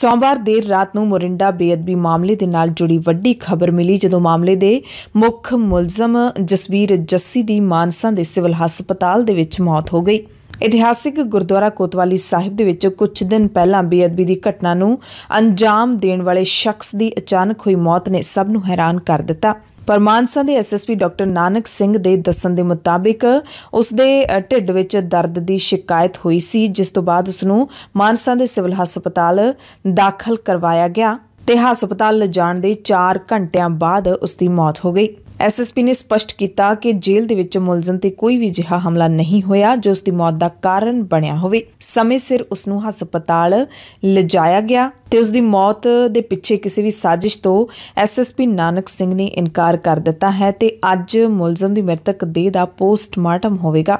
ਸੋਮਵਾਰ ਦੇਰ ਰਾਤ ਨੂੰ ਮੋਰਿੰਡਾ ਬੇਅਦਬੀ ਮਾਮਲੇ ਦੇ ਨਾਲ ਜੁੜੀ ਵੱਡੀ ਖਬਰ ਮਿਲੀ ਜਦੋਂ ਮਾਮਲੇ ਦੇ ਮੁੱਖ ਮੁਲਜ਼ਮ ਜਸਵੀਰ ਜੱਸੀ ਦੀ ਮਾਨਸਾ ਦੇ ਸਿਵਲ ਹਸਪਤਾਲ ਦੇ ਵਿੱਚ ਮੌਤ ਹੋ ਗਈ ਇਤਿਹਾਸਿਕ ਗੁਰਦੁਆਰਾ ਕੋਤਵਾਲੀ ਸਾਹਿਬ ਦੇ ਵਿੱਚ ਕੁਝ ਦਿਨ ਪਹਿਲਾਂ ਬੇਅਦਬੀ ਦੀ ਘਟਨਾ ਨੂੰ ਅੰਜਾਮ ਦੇਣ ਵਾਲੇ ਸ਼ਖਸ ਦੀ ਅਚਾਨਕ ਹੋਈ ਮੌਤ ਨੇ ਸਭ ਨੂੰ ਹੈਰਾਨ ਕਰ ਦਿੱਤਾ ਪਰ ਮਾਨਸਾ ਦੇ ਐਸਐਸਪੀ ਡਾਕਟਰ ਨਾਨਕ ਸਿੰਘ ਦੇ ਦੱਸਣ ਦੇ ਮੁਤਾਬਿਕ ਉਸ ਦੇ ਢਿੱਡ ਵਿੱਚ ਦਰਦ ਦੀ ਸ਼ਿਕਾਇਤ ਹੋਈ ਸੀ ਜਿਸ ਤੋਂ ਬਾਅਦ ਉਸ ਨੂੰ ਮਾਨਸਾ ਦੇ ਸਿਵਲ ਹਸਪਤਾਲ ਦਾਖਲ ਕਰਵਾਇਆ ਗਿਆ ਤੇ ਹਸਪਤਾਲ ਲਿਜਾਣ ਦੇ 4 ਘੰਟਿਆਂ ਬਾਅਦ ਉਸ ਦੀ ਮੌਤ ਹੋ ਗਈ ਐਸਐਸਪੀ ਨੇ ਸਪਸ਼ਟ ਕੀਤਾ ਕਿ ਜੇਲ੍ਹ ਦੇ ਵਿੱਚ ਮੁਲਜ਼ਮ ਤੇ ਕੋਈ ਵੀ ਜਿਹਾ ਹਮਲਾ ਨਹੀਂ ਹੋਇਆ ਜੋ ਉਸ ਦੀ ਮੌਤ ਦਾ ਕਾਰਨ ਬਣਿਆ ਹੋਵੇ ਸਮੇਂ ਸਿਰ ਉਸ ਨੂੰ ਹਸਪਤਾਲ ਲਿਜਾਇਆ ਗਿਆ ਤੇ ਉਸ ਦੀ ਮੌਤ ਦੇ ਪਿੱਛੇ ਕਿਸੇ ਵੀ ਸਾਜ਼ਿਸ਼ ਤੋਂ ਐਸਐਸਪੀ ਨਾਨਕ ਸਿੰਘ ਨੇ ਇਨਕਾਰ ਕਰ ਦਿੱਤਾ ਹੈ ਤੇ ਅੱਜ ਮੁਲਜ਼ਮ ਦੀ ਮ੍ਰਿਤਕ ਦੇਹ ਦਾ ਪੋਸਟਮਾਰਟਮ ਹੋਵੇਗਾ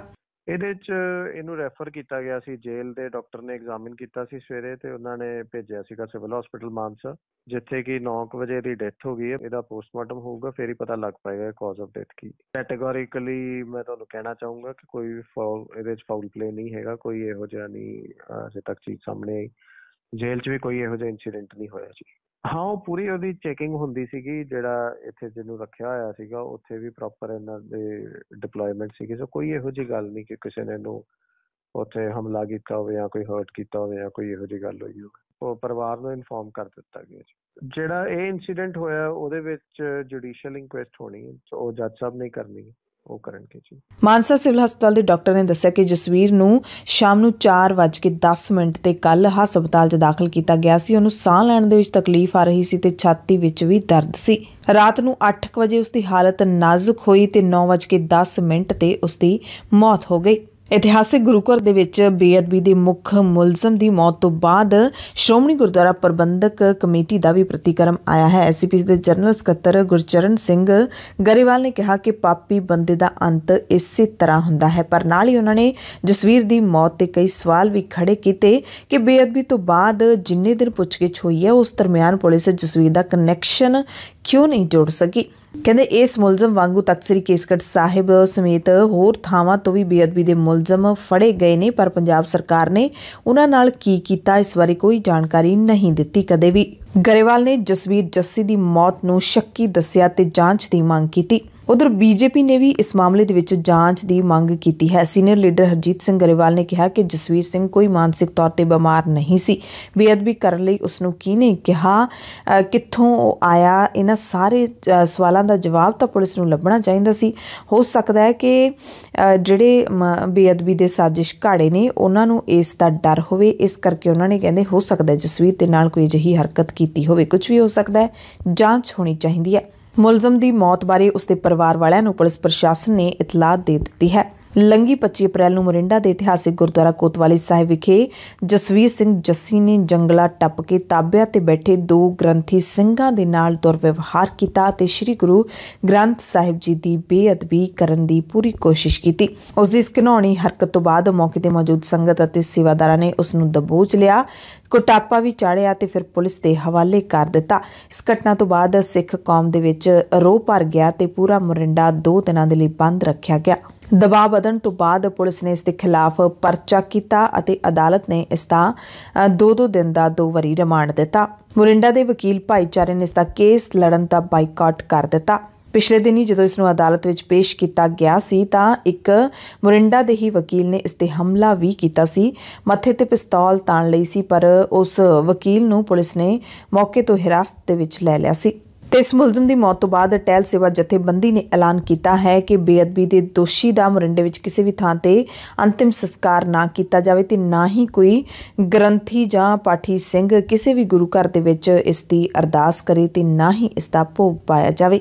ਇਹਦੇ ਚ ਇਹਨੂੰ ਰੈਫਰ ਕੀਤਾ ਗਿਆ ਸੀ ਜੇਲ ਦੇ ਡਾਕਟਰ ਨੇ ਐਗਜ਼ਾਮਿਨ ਕੀਤਾ ਸੀ ਸਵੇਰੇ ਤੇ ਉਹਨਾਂ ਨੇ ਭੇਜਿਆ ਸੀਗਾ ਸਿਵਲ ਹਸਪੀਟਲ ਮਾਨਸਾ ਜਿੱਥੇ ਕਿ 9 ਵਜੇ ਦੀ ਡੈਥ ਹੋ ਗਈ ਹੈ ਇਹਦਾ ਪੋਸਟਮਾਰਟਮ ਹੋਊਗਾ ਫੇਰ ਹੀ ਪਤਾ ਲੱਗ ਪਾਏਗਾ ਕਾਜ਼ ਆਫ ਡੈਥ ਕੀ ਕੈਟਾਗੋਰੀਕਲੀ ਮੈਂ ਤੁਹਾਨੂੰ ਕਹਿਣਾ ਚਾਹੂੰਗਾ ਕਿ ਕੋਈ ਫਾਉਲ ਇਹਦੇ ਚ ਫਾਉਲ ਪਲੇ ਨਹੀਂ ਹੈਗਾ ਕੋਈ ਇਹੋ ਜਿਹਾ ਨਹੀਂ ਅਜੇ ਤੱਕ ਚੀਜ਼ ਸਾਹਮਣੇ ਆਈ ਜੇਲ੍ਹ 'ਚ ਵੀ ਕੋਈ ਇਹੋ ਜਿਹਾ ਇਨਸੀਡੈਂਟ ਨਹੀਂ ਹੋਇਆ ਜੀ ਹਾਂ ਉਹ ਪੂਰੀ ਉਹਦੀ ਚੈਕਿੰਗ ਹੁੰਦੀ ਸੀਗੀ ਜਿਹੜਾ ਇੱਥੇ ਜਿਹਨੂੰ ਰੱਖਿਆ ਹੋਇਆ ਸੀਗਾ ਉੱਥੇ ਵੀ ਪ੍ਰੋਪਰ ਇਹਨਾਂ ਦੇ ਡਿਪਲੋਇਮੈਂਟ ਸੀਗੀ ਸੋ ਕੋਈ ਇਹੋ ਜੀ ਗੱਲ ਨਹੀਂ ਕਿ ਕਿਸੇ ਨੇ ਇਹਨੂੰ ਉੱਥੇ ਹਮਲਾ ਕੀਤਾ ਹੋਵੇ ਜਾਂ ਕੋਈ ਹਰਟ ਕੀਤਾ ਹੋਵੇ ਜਾਂ ਕੋਈ ਇਹੋ ਜੀ ਗੱਲ ਹੋਈ ਹੋਵੇ ਉਹ ਪਰਿਵਾਰ ਨੂੰ ਇਨਫੋਰਮ ਕਰ ਦਿੱਤਾ ਗਿਆ ਜਿਹੜਾ ਇਹ ਇਨਸੀਡੈਂਟ ਹੋਇਆ ਉਹਦੇ ਵਿੱਚ ਜੁਡੀਸ਼ੀਅਲ ਇਨਕੁਐਸਟ ਹੋਣੀ ਹੈ ਉਹ ਜੱਜ ਸਾਹਿਬ ਨੇ ਕਰਨੀ ਹੈ ਉਹ ਕਰਨਗੇ ਜੀ ਮਾਨਸਾ ਸਿਵਲ ਹਸਪਤਾਲ ਦੇ ਡਾਕਟਰ ਨੇ ਦੱਸਿਆ ਕਿ ਜਸਵੀਰ ਨੂੰ ਸ਼ਾਮ ਨੂੰ 4:10 ਮਿੰਟ ਤੇ ਕੱਲ ਹਸਪਤਾਲ 'ਚ ਦਾਖਲ ਕੀਤਾ ਗਿਆ ਸੀ ਉਹਨੂੰ ਸਾਹ ਲੈਣ ਦੇ ਵਿੱਚ ਤਕਲੀਫ ਆ ਰਹੀ ਸੀ ਤੇ ਛਾਤੀ ਵਿੱਚ ਵੀ ਦਰਦ ਸੀ ਰਾਤ ਨੂੰ 8 ਵਜੇ ਉਸ ਦੀ ਹਾਲਤ ਨਾਜ਼ੁਕ ਹੋਈ ਤੇ 9:10 ਮਿੰਟ ਤੇ ਉਸ ਦੀ ਮੌਤ ਹੋ ਗਈ ਇਤਿਹਾਸਿਕ ਗੁਰੂ ਘਰ ਦੇ ਵਿੱਚ ਬੇਅਦਬੀ ਦੇ ਮੁੱਖ ਮੁਲਜ਼ਮ ਦੀ ਮੌਤ ਤੋਂ ਬਾਅਦ ਸ਼੍ਰੋਮਣੀ ਗੁਰਦੁਆਰਾ ਪ੍ਰਬੰਧਕ ਕਮੇਟੀ ਦਾ ਵੀ ਪ੍ਰਤੀਕਰਮ ਆਇਆ ਹੈ ਐਸਸੀਪੀਸੀ ਦੇ ਜਨਰਲ ਸਕੱਤਰ ਗੁਰਚਰਨ ਸਿੰਘ ਗਰੀਵਾਲ ਨੇ ਕਿਹਾ ਕਿ ਪਾਪੀ ਬੰਦੇ ਦਾ ਅੰਤ ਇਸੇ ਤਰ੍ਹਾਂ ਹੁੰਦਾ ਹੈ ਪਰ ਨਾਲ ਹੀ ਉਹਨਾਂ ਨੇ ਜਸਵੀਰ ਦੀ ਮੌਤ ਤੇ ਕਈ ਸਵਾਲ ਵੀ ਖੜੇ ਕੀਤੇ ਕਿ ਬੇਅਦਬੀ ਤੋਂ ਬਾਅਦ ਜਿੰਨੇ ਦਿਨ ਪੁੱਛਗਿੱਛ ਹੋਈ ਹੈ ਉਸ ਦਰਮਿਆਨ ਪੁਲਿਸ ਜਸਵੀਰ ਦਾ ਕਨੈਕਸ਼ਨ ਕਿਉਂ ਨਹੀਂ ਜੋੜ ਸਕੀ ਕਹਿੰਦੇ ਇਸ ਮੁਲਜ਼ਮ ਵਾਂਗੂ ਤਖਤ ਕੇਸਗੜ ਸਾਹਿਬ ਸਮੇਤ ਹੋਰ ਥਾਵਾਂ ਤੋਂ ਵੀ ਬੇਅਦਬੀ ਦੇ ਮੁਲਜ਼ਮ ਫੜੇ ਗਏ ਨੇ ਪਰ ਪੰਜਾਬ ਸਰਕਾਰ ਨੇ ਉਹਨਾਂ ਨਾਲ ਕੀ ਕੀਤਾ ਇਸ ਬਾਰੇ ਕੋਈ ਜਾਣਕਾਰੀ ਨਹੀਂ ਦਿੱਤੀ ਕਦੇ ਵੀ ਗਰੇਵਾਲ ਨੇ ਜਸਵੀਰ ਜੱਸੀ ਦੀ ਮੌਤ ਨੂੰ ਸ਼ੱਕੀ ਦੱਸਿਆ ਤੇ ਜਾਂਚ ਦੀ ਮੰਗ ਕੀਤੀ ਉਧਰ ਬੀਜੇਪੀ ਨੇ ਵੀ ਇਸ ਮਾਮਲੇ ਦੇ ਵਿੱਚ ਜਾਂਚ ਦੀ ਮੰਗ ਕੀਤੀ ਹੈ ਸੀਨੀਅਰ ਲੀਡਰ ਹਰਜੀਤ ਸਿੰਘ ਗਰੇਵਾਲ ਨੇ ਕਿਹਾ ਕਿ ਜਸਵੀਰ ਸਿੰਘ ਕੋਈ ਮਾਨਸਿਕ ਤੌਰ ਤੇ ਬਿਮਾਰ ਨਹੀਂ ਸੀ ਬੇਅਦਬੀ ਕਰਨ ਲਈ ਉਸ ਨੂੰ ਕਿਹਨੇ ਕਿਹਾ ਕਿੱਥੋਂ ਉਹ ਆਇਆ ਇਹਨਾਂ ਸਾਰੇ ਸਵਾਲਾਂ ਦਾ ਜਵਾਬ ਤਾਂ ਪੁਲਿਸ ਨੂੰ ਲੱਭਣਾ ਚਾਹੀਦਾ ਸੀ ਹੋ ਸਕਦਾ ਹੈ ਕਿ ਜਿਹੜੇ ਬੇਅਦਬੀ ਦੇ ਸਾਜ਼ਿਸ਼ ਘਾੜੇ ਨੇ ਉਹਨਾਂ ਨੂੰ ਇਸ ਦਾ ਡਰ ਹੋਵੇ ਇਸ ਕਰਕੇ ਉਹਨਾਂ ਨੇ ਕਹਿੰਦੇ ਹੋ ਸਕਦਾ ਜਸਵੀਰ ਦੇ ਨਾਲ ਕੋਈ ਅਜਿਹੀ ਹਰਕਤ ਕੀਤੀ ਹੋਵੇ ਕੁਝ ਵੀ ਹੋ ਸਕਦਾ ਹੈ ਜਾਂਚ ਹੋਣੀ ਚਾਹੀਦੀ ਹੈ ਮੁਲਜ਼ਮ ਦੀ ਮੌਤ ਬਾਰੇ ਉਸਦੇ ਪਰਿਵਾਰ ਵਾਲਿਆਂ ਨੂੰ ਪੁਲਿਸ ਪ੍ਰਸ਼ਾਸਨ ਨੇ ਇਤਲਾਹ ਦੇ ਦਿੱਤੀ ਹੈ ਲੰਗੀ 25 ਅਪ੍ਰੈਲ ਨੂੰ ਮੋਰਿੰਡਾ ਦੇ ਇਤਿਹਾਸਿਕ ਗੁਰਦੁਆਰਾ ਕੋਤਵਾਲੀ ਸਾਹਿਬ ਵਿਖੇ ਜਸਵੀਰ ਸਿੰਘ ਜੱਸੀ ਨੇ ਜੰਗਲਾ ਟੱਪ ਕੇ ਤਾਬਿਆ ਤੇ ਬੈਠੇ ਦੋ ਗ੍ਰੰਥੀ ਸਿੰਘਾਂ ਦੇ ਨਾਲ ਦੁਰਵਿਵਹਾਰ ਕੀਤਾ ਤੇ ਸ੍ਰੀ ਗੁਰੂ ਗ੍ਰੰਥ ਸਾਹਿਬ ਜੀ ਦੀ ਬੇਅਦਬੀ ਕਰਨ ਦੀ ਪੂਰੀ ਕੋਸ਼ਿਸ਼ ਕੀਤੀ ਉਸ ਦੀ ਇਸ ਹਰਕਤ ਤੋਂ ਬਾਅਦ ਮੌਕੇ ਤੇ ਮੌਜੂਦ ਸੰਗਤ ਅਤੇ ਸੇਵਾਦਾਰਾਂ ਨੇ ਉਸ ਨੂੰ ਦਬੋਚ ਲਿਆ ਕੋਟਾਪਾ ਵੀ ਚਾੜਿਆ ਤੇ ਫਿਰ ਪੁਲਿਸ ਦੇ ਹਵਾਲੇ ਕਰ ਦਿੱਤਾ ਇਸ ਘਟਨਾ ਤੋਂ ਬਾਅਦ ਸਿੱਖ ਕੌਮ ਦੇ ਵਿੱਚ ਰੋਹ ਭਰ ਗਿਆ ਤੇ ਪੂਰਾ ਮੋਰਿੰਡਾ ਦੋ ਦਿਨਾਂ ਦੇ ਲਈ ਬੰਦ ਰੱਖਿਆ ਗਿਆ ਦਬਾਅ ਵਧਣ ਤੋਂ ਬਾਅਦ ਪੁਲਿਸ ਨੇ ਇਸ ਦੇ ਖਿਲਾਫ ਪਰਚਾ ਕੀਤਾ ਅਤੇ ਅਦਾਲਤ ਨੇ ਇਸ ਦਾ 2-2 ਦਿਨ ਦਾ ਦੋ ਵਾਰੀ ਰਿਮਾਂਡ ਦਿੱਤਾ ਮੋਰਿੰਡਾ ਦੇ ਵਕੀਲ ਭਾਈਚਾਰੇ ਨੇ ਇਸ ਦਾ ਕੇਸ ਲੜਨ ਦਾ ਬਾਈਕਾਟ ਕਰ ਦਿੱਤਾ ਪਿਛਲੇ ਦਿਨੀ ਜਦੋਂ ਇਸ ਨੂੰ ਅਦਾਲਤ ਵਿੱਚ ਪੇਸ਼ ਕੀਤਾ ਗਿਆ ਸੀ ਤਾਂ ਇੱਕ ਮੋਰਿੰਡਾ ਦੇ ਹੀ ਵਕੀਲ ਨੇ ਇਸ ਤੇ ਹਮਲਾ ਵੀ ਕੀਤਾ ਸੀ ਮੱਥੇ ਤੇ ਪਿਸਤੌਲ ਤਾਣ ਲਈ ਸੀ ਪਰ ਉਸ ਵਕੀਲ ਨੂੰ ਪੁਲਿਸ ਨੇ ਮੌਕੇ ਤੋਂ ਹਿਰਾਸਤ ਦੇ ਵਿੱਚ ਲੈ ਲਿਆ ਸੀ ਤੇ ਇਸ ਮੁਲਜ਼ਮ ਦੀ ਮੌਤ ਤੋਂ ਬਾਅਦ ਟੈਲ ਸੇਵਾ ਜਥੇਬੰਦੀ ਨੇ ਐਲਾਨ ਕੀਤਾ ਹੈ ਕਿ ਬੇਅਦਬੀ ਦੇ ਦੋਸ਼ੀ ਦਾ ਮਰਿੰਡੇ ਵਿੱਚ ਕਿਸੇ ਵੀ ਥਾਂ ਤੇ ਅੰਤਿਮ ਸੰਸਕਾਰ ਨਾ ਕੀਤਾ ਜਾਵੇ ਤੇ ਨਾ ਹੀ ਕੋਈ ਗ੍ਰੰਥੀ ਜਾਂ ਪਾਠੀ ਸਿੰਘ ਕਿਸੇ ਵੀ ਗੁਰੂ ਘਰ ਦੇ ਵਿੱਚ ਇਸ ਦੀ ਅਰਦਾਸ ਕਰੇ ਤੇ ਨਾ ਹੀ ਇਸ ਦਾ ਭੋਗ ਪਾਇਆ ਜਾਵੇ